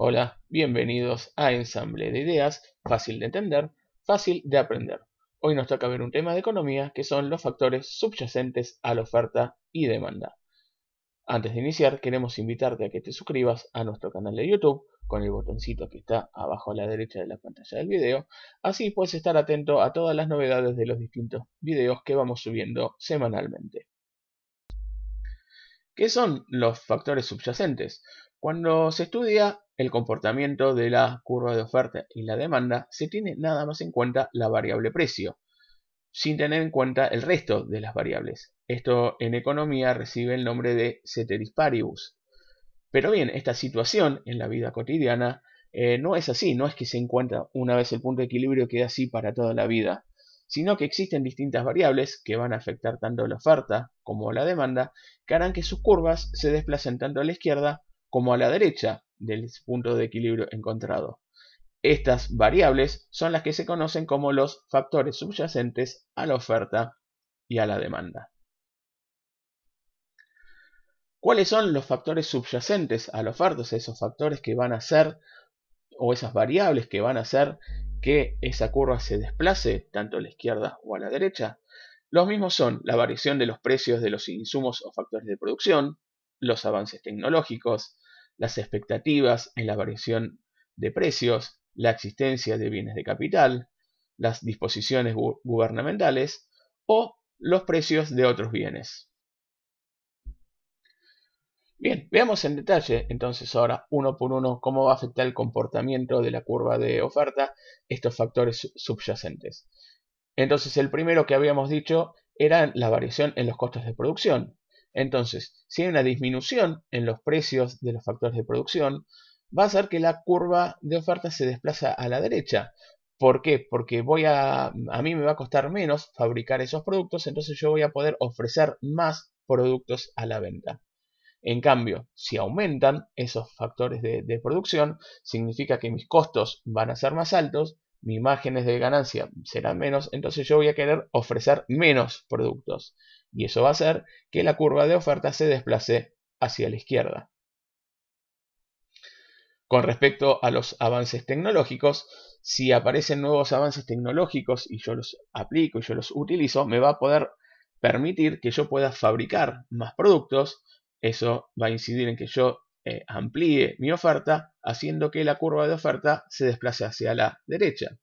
Hola, bienvenidos a Ensamble de Ideas, fácil de entender, fácil de aprender. Hoy nos toca ver un tema de economía que son los factores subyacentes a la oferta y demanda. Antes de iniciar, queremos invitarte a que te suscribas a nuestro canal de YouTube con el botoncito que está abajo a la derecha de la pantalla del video. Así puedes estar atento a todas las novedades de los distintos videos que vamos subiendo semanalmente. ¿Qué son los factores subyacentes? Cuando se estudia el comportamiento de la curva de oferta y la demanda, se tiene nada más en cuenta la variable precio, sin tener en cuenta el resto de las variables. Esto en economía recibe el nombre de ceteris paribus. Pero bien, esta situación en la vida cotidiana eh, no es así, no es que se encuentra una vez el punto de equilibrio queda así para toda la vida, sino que existen distintas variables que van a afectar tanto la oferta como la demanda, que harán que sus curvas se desplacen tanto a la izquierda como a la derecha del punto de equilibrio encontrado. Estas variables son las que se conocen como los factores subyacentes a la oferta y a la demanda. ¿Cuáles son los factores subyacentes a la oferta? esos factores que van a ser, o esas variables que van a hacer que esa curva se desplace tanto a la izquierda o a la derecha. Los mismos son la variación de los precios de los insumos o factores de producción, los avances tecnológicos, las expectativas en la variación de precios, la existencia de bienes de capital, las disposiciones gubernamentales o los precios de otros bienes. Bien, veamos en detalle entonces ahora uno por uno cómo va a afectar el comportamiento de la curva de oferta estos factores subyacentes. Entonces el primero que habíamos dicho era la variación en los costos de producción. Entonces, si hay una disminución en los precios de los factores de producción, va a ser que la curva de oferta se desplaza a la derecha. ¿Por qué? Porque voy a, mí me va a costar menos fabricar esos productos, entonces yo voy a poder ofrecer más productos a la venta. En cambio, si aumentan esos factores de, de, producción, significa que mis costos van a ser más altos, mis márgenes de ganancia serán menos, entonces yo voy a querer ofrecer menos productos y eso va a hacer que la curva de oferta se desplace hacia la izquierda. Con respecto a los avances tecnológicos, si aparecen nuevos avances tecnológicos y yo los aplico y yo los utilizo, me va a poder permitir que yo pueda fabricar más productos. Eso va a incidir en que yo eh, amplíe mi oferta, haciendo que la curva de oferta se desplace hacia la derecha.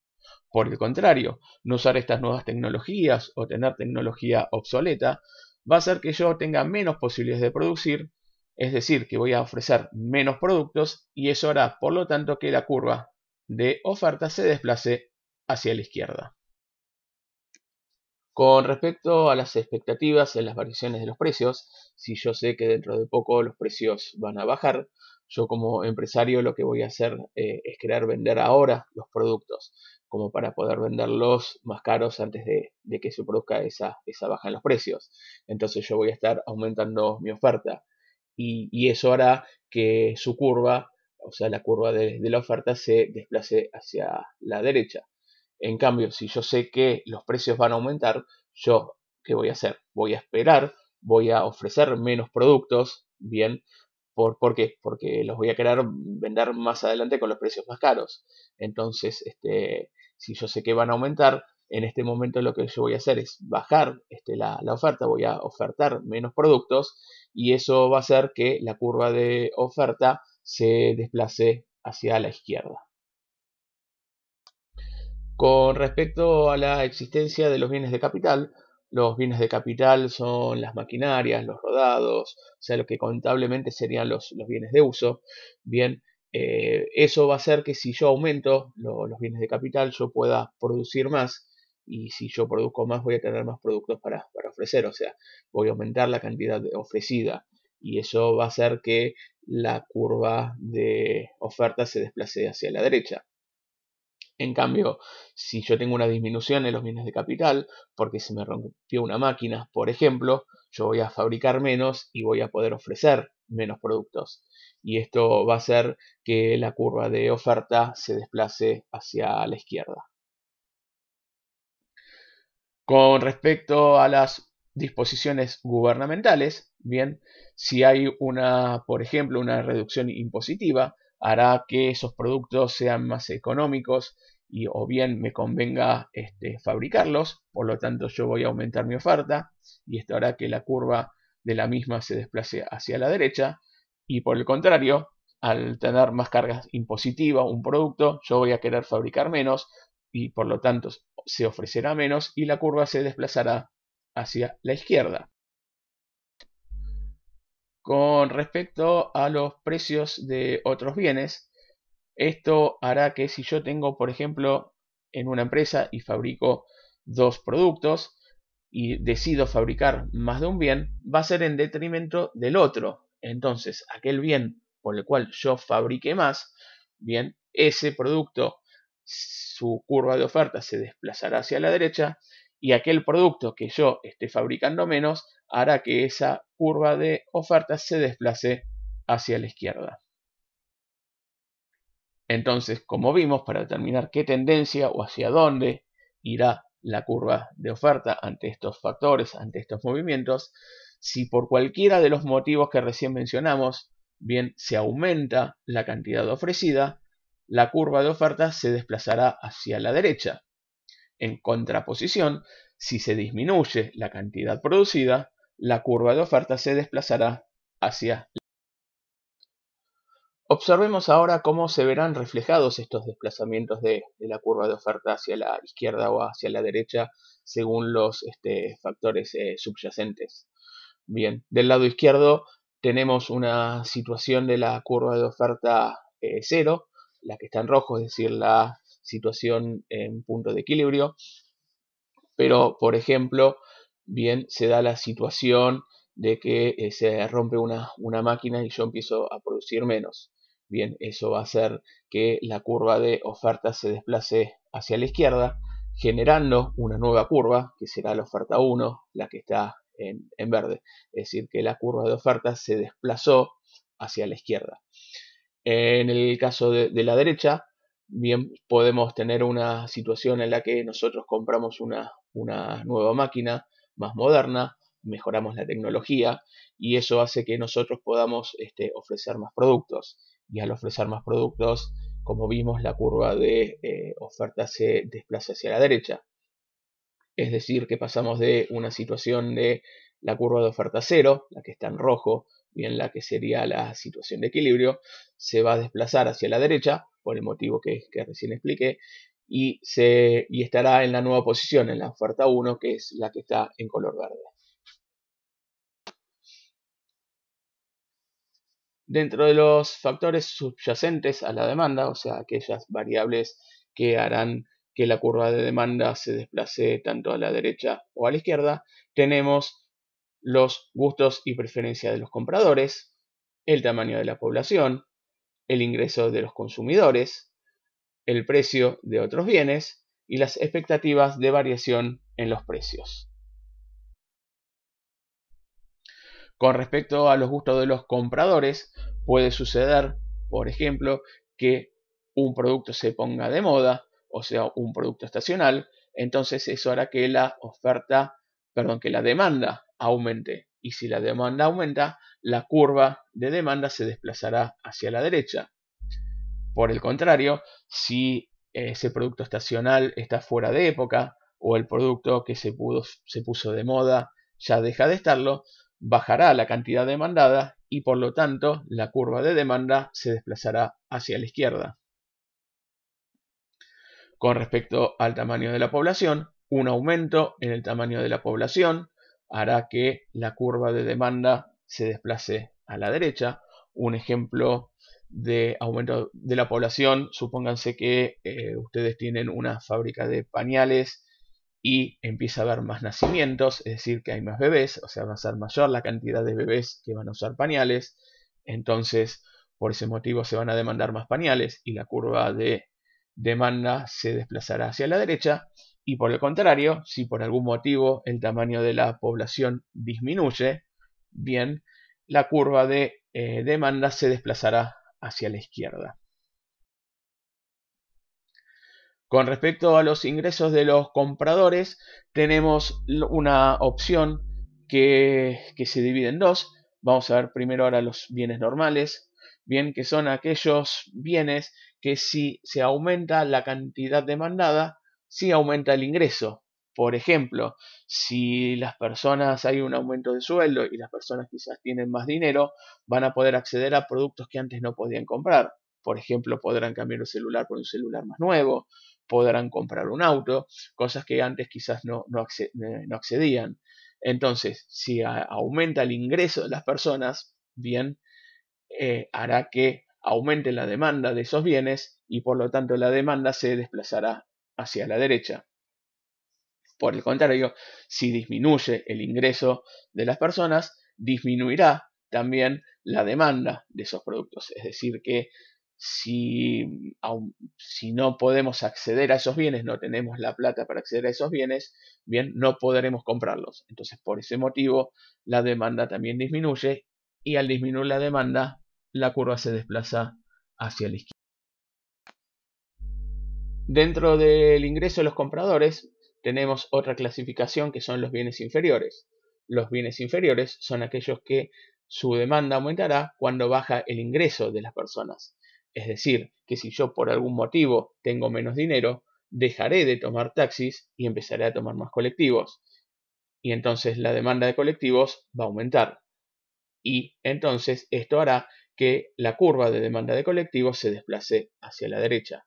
Por el contrario, no usar estas nuevas tecnologías o tener tecnología obsoleta va a hacer que yo tenga menos posibilidades de producir, es decir, que voy a ofrecer menos productos y eso hará, por lo tanto, que la curva de oferta se desplace hacia la izquierda. Con respecto a las expectativas en las variaciones de los precios, si yo sé que dentro de poco los precios van a bajar, yo como empresario lo que voy a hacer eh, es crear, vender ahora los productos como para poder venderlos más caros antes de, que se produzca esa, esa, baja en los precios. Entonces yo voy a estar aumentando mi oferta y, eso hará que su curva, o sea, la curva de, la oferta se desplace hacia la derecha. En cambio, si yo sé que los precios van a aumentar, yo, ¿qué voy a hacer? Voy a esperar, voy a ofrecer menos productos, bien, ¿Por, ¿Por, qué? Porque los voy a querer vender más adelante con los precios más caros. Entonces, este, si yo sé que van a aumentar, en este momento lo que yo voy a hacer es bajar este, la, oferta, voy a ofertar menos productos y eso va a hacer que la curva de oferta se desplace hacia la izquierda. Con respecto a la existencia de los bienes de capital, los bienes de capital son las maquinarias, los rodados, o sea, lo que contablemente serían los, los bienes de uso. Bien, eh, eso va a hacer que si yo aumento los bienes de capital, yo pueda producir más y si yo produzco más voy a tener más productos para, ofrecer, o sea, voy a aumentar la cantidad ofrecida y eso va a hacer que la curva de oferta se desplace hacia la derecha. En cambio, si yo tengo una disminución en los bienes de capital, porque se me rompió una máquina, por ejemplo, yo voy a fabricar menos y voy a poder ofrecer menos productos. Y esto va a hacer que la curva de oferta se desplace hacia la izquierda. Con respecto a las disposiciones gubernamentales, bien, si hay una, por ejemplo, una reducción impositiva, hará que esos productos sean más económicos y o bien me convenga este, fabricarlos, por lo tanto yo voy a aumentar mi oferta y esto hará que la curva de la misma se desplace hacia la derecha y por el contrario, al tener más cargas impositiva un producto, yo voy a querer fabricar menos y por lo tanto se ofrecerá menos y la curva se desplazará hacia la izquierda. Con respecto a los precios de otros bienes, esto hará que si yo tengo, por ejemplo, en una empresa y fabrico dos productos y decido fabricar más de un bien, va a ser en detrimento del otro. Entonces, aquel bien por el cual yo fabrique más, bien, ese producto, su curva de oferta se desplazará hacia la derecha y aquel producto que yo esté fabricando menos hará que esa curva de oferta se desplace hacia la izquierda. Entonces, como vimos, para determinar qué tendencia o hacia dónde irá la curva de oferta ante estos factores, ante estos movimientos, si por cualquiera de los motivos que recién mencionamos, bien se aumenta la cantidad ofrecida, la curva de oferta se desplazará hacia la derecha. En contraposición, si se disminuye la cantidad producida, la curva de oferta se desplazará hacia la Observemos ahora cómo se verán reflejados estos desplazamientos de, la curva de oferta hacia la izquierda o hacia la derecha según los este, factores eh, subyacentes. Bien, del lado izquierdo tenemos una situación de la curva de oferta eh, cero, la que está en rojo, es decir, la situación en punto de equilibrio. Pero, por ejemplo, bien, se da la situación de que eh, se rompe una máquina y yo empiezo a producir menos. Bien, eso va a hacer que la curva de oferta se desplace hacia la izquierda, generando una nueva curva, que será la oferta 1, la que está en, verde. Es decir, que la curva de oferta se desplazó hacia la izquierda. En el caso de, la derecha, bien podemos tener una situación en la que nosotros compramos una, nueva máquina más moderna, mejoramos la tecnología y eso hace que nosotros podamos este, ofrecer más productos y al ofrecer más productos, como vimos, la curva de eh, oferta se desplaza hacia la derecha. Es decir, que pasamos de una situación de la curva de oferta cero, la que está en rojo, y en la que sería la situación de equilibrio, se va a desplazar hacia la derecha, por el motivo que, recién expliqué, y, se, y estará en la nueva posición, en la oferta 1, que es la que está en color verde. Dentro de los factores subyacentes a la demanda, o sea, aquellas variables que harán que la curva de demanda se desplace tanto a la derecha o a la izquierda, tenemos los gustos y preferencias de los compradores, el tamaño de la población, el ingreso de los consumidores, el precio de otros bienes y las expectativas de variación en los precios. Con respecto a los gustos de los compradores, puede suceder, por ejemplo, que un producto se ponga de moda, o sea, un producto estacional, entonces eso hará que la oferta, perdón, que la demanda aumente. Y si la demanda aumenta, la curva de demanda se desplazará hacia la derecha. Por el contrario, si ese producto estacional está fuera de época o el producto que se, se puso de moda ya deja de estarlo, bajará la cantidad demandada y por lo tanto la curva de demanda se desplazará hacia la izquierda. Con respecto al tamaño de la población, un aumento en el tamaño de la población hará que la curva de demanda se desplace a la derecha. Un ejemplo de aumento de la población, supónganse que eh, ustedes tienen una fábrica de pañales y empieza a haber más nacimientos, es decir, que hay más bebés, o sea, va a ser mayor la cantidad de bebés que van a usar pañales, entonces por ese motivo se van a demandar más pañales y la curva de demanda se desplazará hacia la derecha y por el contrario, si por algún motivo el tamaño de la población disminuye, bien, la curva de eh, demanda se desplazará hacia la izquierda. Con respecto a los ingresos de los compradores, tenemos una opción que, se divide en dos. Vamos a ver primero ahora los bienes normales, bien que son aquellos bienes que si se aumenta la cantidad demandada, si aumenta el ingreso. Por ejemplo, si las personas hay un aumento de sueldo y las personas quizás tienen más dinero, van a poder acceder a productos que antes no podían comprar. Por ejemplo, podrán cambiar un celular por un celular más nuevo, podrán comprar un auto, cosas que antes quizás no, eh, accedían. Entonces, si aumenta el ingreso de las personas, bien, eh, hará que aumente la demanda de esos bienes y por lo tanto la demanda se desplazará hacia la derecha. Por el contrario, si disminuye el ingreso de las personas, disminuirá también la demanda de esos productos. Es decir, que si, si, no podemos acceder a esos bienes, no tenemos la plata para acceder a esos bienes, bien, no podremos comprarlos. Entonces, por ese motivo, la demanda también disminuye y al disminuir la demanda, la curva se desplaza hacia la izquierda. Dentro del ingreso de los compradores, tenemos otra clasificación que son los bienes inferiores. Los bienes inferiores son aquellos que su demanda aumentará cuando baja el ingreso de las personas. Es decir, que si yo por algún motivo tengo menos dinero, dejaré de tomar taxis y empezaré a tomar más colectivos. Y entonces la demanda de colectivos va a aumentar. Y entonces esto hará que la curva de demanda de colectivos se desplace hacia la derecha.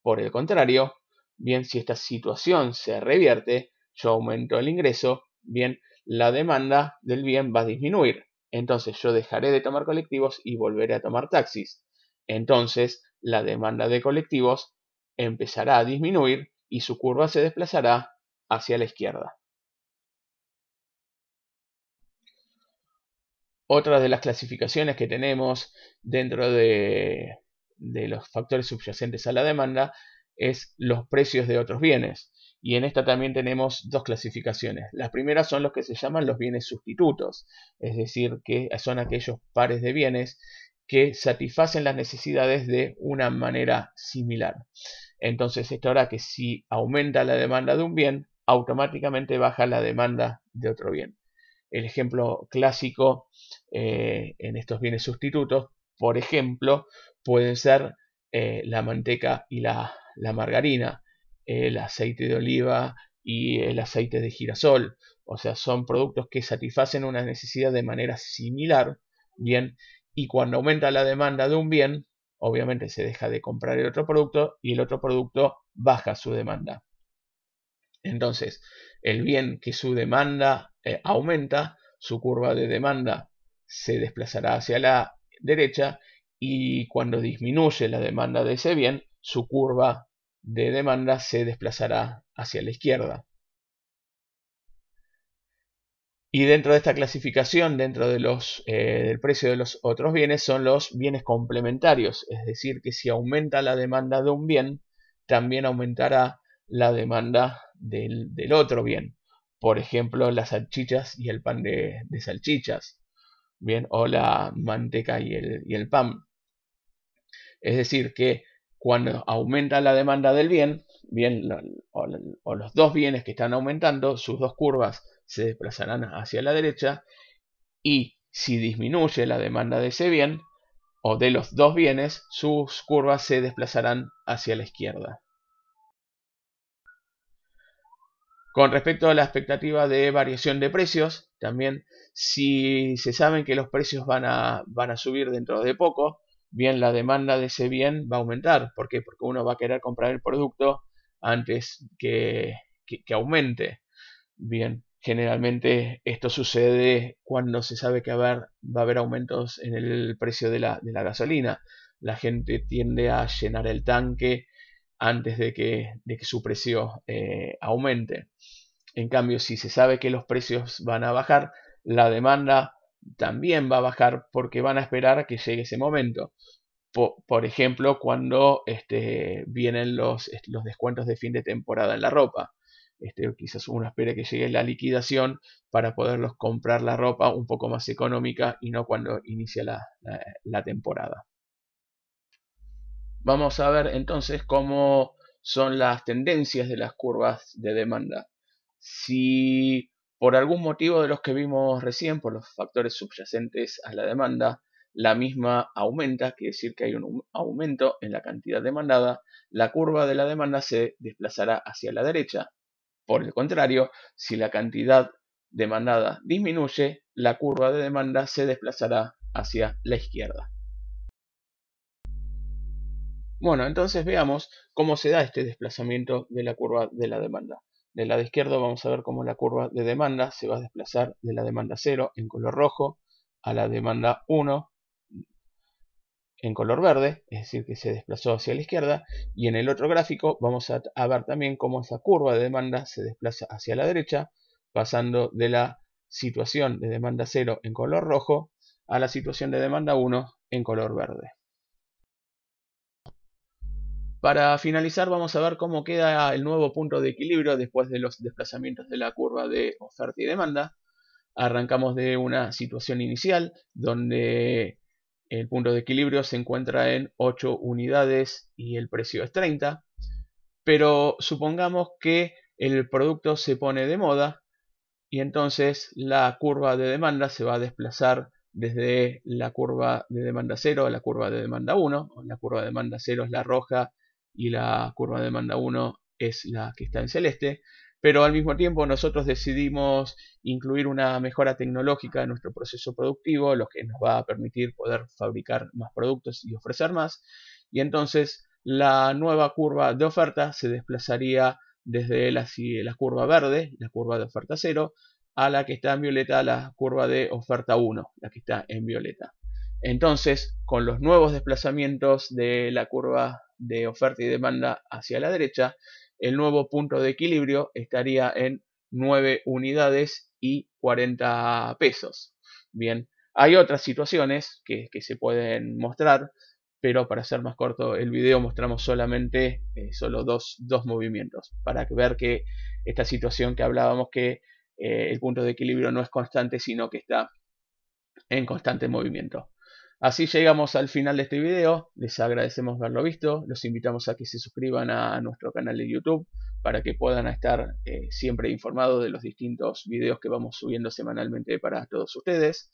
Por el contrario, bien, si esta situación se revierte, yo aumento el ingreso, bien, la demanda del bien va a disminuir. Entonces yo dejaré de tomar colectivos y volveré a tomar taxis. Entonces, la demanda de colectivos empezará a disminuir y su curva se desplazará hacia la izquierda. Otra de las clasificaciones que tenemos dentro de, los factores subyacentes a la demanda es los precios de otros bienes. Y en esta también tenemos dos clasificaciones. Las primeras son los que se llaman los bienes sustitutos, es decir, que son aquellos pares de bienes que satisfacen las necesidades de una manera similar. Entonces, esto hará que si aumenta la demanda de un bien, automáticamente baja la demanda de otro bien. El ejemplo clásico eh, en estos bienes sustitutos, por ejemplo, pueden ser eh, la manteca y la, la margarina, el aceite de oliva y el aceite de girasol. O sea, son productos que satisfacen una necesidad de manera similar, bien, y cuando aumenta la demanda de un bien, obviamente se deja de comprar el otro producto y el otro producto baja su demanda. Entonces, el bien que su demanda eh, aumenta, su curva de demanda se desplazará hacia la derecha y cuando disminuye la demanda de ese bien, su curva de demanda se desplazará hacia la izquierda. Y dentro de esta clasificación, dentro eh, del precio de los otros bienes, son los bienes complementarios. Es decir, que si aumenta la demanda de un bien, también aumentará la demanda del, otro bien. Por ejemplo, las salchichas y el pan de, salchichas. Bien, o la manteca y el pan. Es decir, que cuando aumenta la demanda del bien, bien, o, los dos bienes que están aumentando, sus dos curvas se desplazarán hacia la derecha y si disminuye la demanda de ese bien o de los dos bienes, sus curvas se desplazarán hacia la izquierda. Con respecto a la expectativa de variación de precios, también si se saben que los precios van a, van a subir dentro de poco, bien la demanda de ese bien va a aumentar. ¿Por qué? Porque uno va a querer comprar el producto antes que, que, aumente. Bien, generalmente esto sucede cuando se sabe que haber, va a haber aumentos en el precio de la, de la, gasolina. La gente tiende a llenar el tanque antes de que, de que su precio eh, aumente. En cambio, si se sabe que los precios van a bajar, la demanda también va a bajar porque van a esperar a que llegue ese momento. Por, ejemplo, cuando este, vienen los, descuentos de fin de temporada en la ropa. Este, quizás uno espera que llegue la liquidación para poderlos comprar la ropa un poco más económica y no cuando inicia la temporada. Vamos a ver entonces cómo son las tendencias de las curvas de demanda. Si por algún motivo de los que vimos recién, por los factores subyacentes a la demanda, la misma aumenta, quiere decir que hay un aumento en la cantidad demandada, la curva de la demanda se desplazará hacia la derecha. Por el contrario, si la cantidad demandada disminuye, la curva de demanda se desplazará hacia la izquierda. Bueno, entonces veamos cómo se da este desplazamiento de la curva de la demanda. Del lado izquierdo vamos a ver cómo la curva de demanda se va a desplazar de la demanda 0 en color rojo a la demanda 1 en color verde, es decir, que se desplazó hacia la izquierda, y en el otro gráfico vamos a, ver también cómo esa curva de demanda se desplaza hacia la derecha, pasando de la situación de demanda 0 en color rojo a la situación de demanda 1 en color verde. Para finalizar vamos a ver cómo queda el nuevo punto de equilibrio después de los desplazamientos de la curva de oferta y demanda. Arrancamos de una situación inicial donde el punto de equilibrio se encuentra en 8 unidades y el precio es 30. Pero supongamos que el producto se pone de moda y entonces la curva de demanda se va a desplazar desde la curva de demanda 0 a la curva de demanda 1. La curva de demanda 0 es la roja y la curva de demanda 1 es la que está en celeste pero al mismo tiempo nosotros decidimos incluir una mejora tecnológica en nuestro proceso productivo, lo que nos va a permitir poder fabricar más productos y ofrecer más. Y entonces la nueva curva de oferta se desplazaría desde la, curva verde, la curva de oferta 0, a la que está en violeta, la curva de oferta 1, la que está en violeta. Entonces, con los nuevos desplazamientos de la curva de oferta y demanda hacia la derecha, el nuevo punto de equilibrio estaría en 9 unidades y 40 pesos. Bien, hay otras situaciones que, se pueden mostrar, pero para hacer más corto el video mostramos solamente eh, solo dos, movimientos para ver que esta situación que hablábamos que eh, el punto de equilibrio no es constante, sino que está en constante movimiento. Así llegamos al final de este video, les agradecemos haberlo visto, los invitamos a que se suscriban a nuestro canal de YouTube para que puedan estar eh, siempre informados de los distintos videos que vamos subiendo semanalmente para todos ustedes.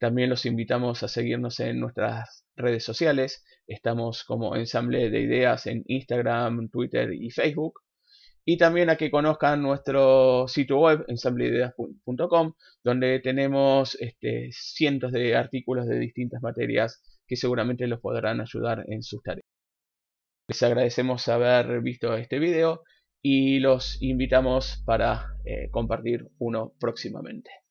También los invitamos a seguirnos en nuestras redes sociales, estamos como ensamble de ideas en Instagram, Twitter y Facebook y también a que conozcan nuestro sitio web ensambleideas.com donde tenemos este, cientos de artículos de distintas materias que seguramente los podrán ayudar en sus tareas. Les agradecemos haber visto este video y los invitamos para eh, compartir uno próximamente.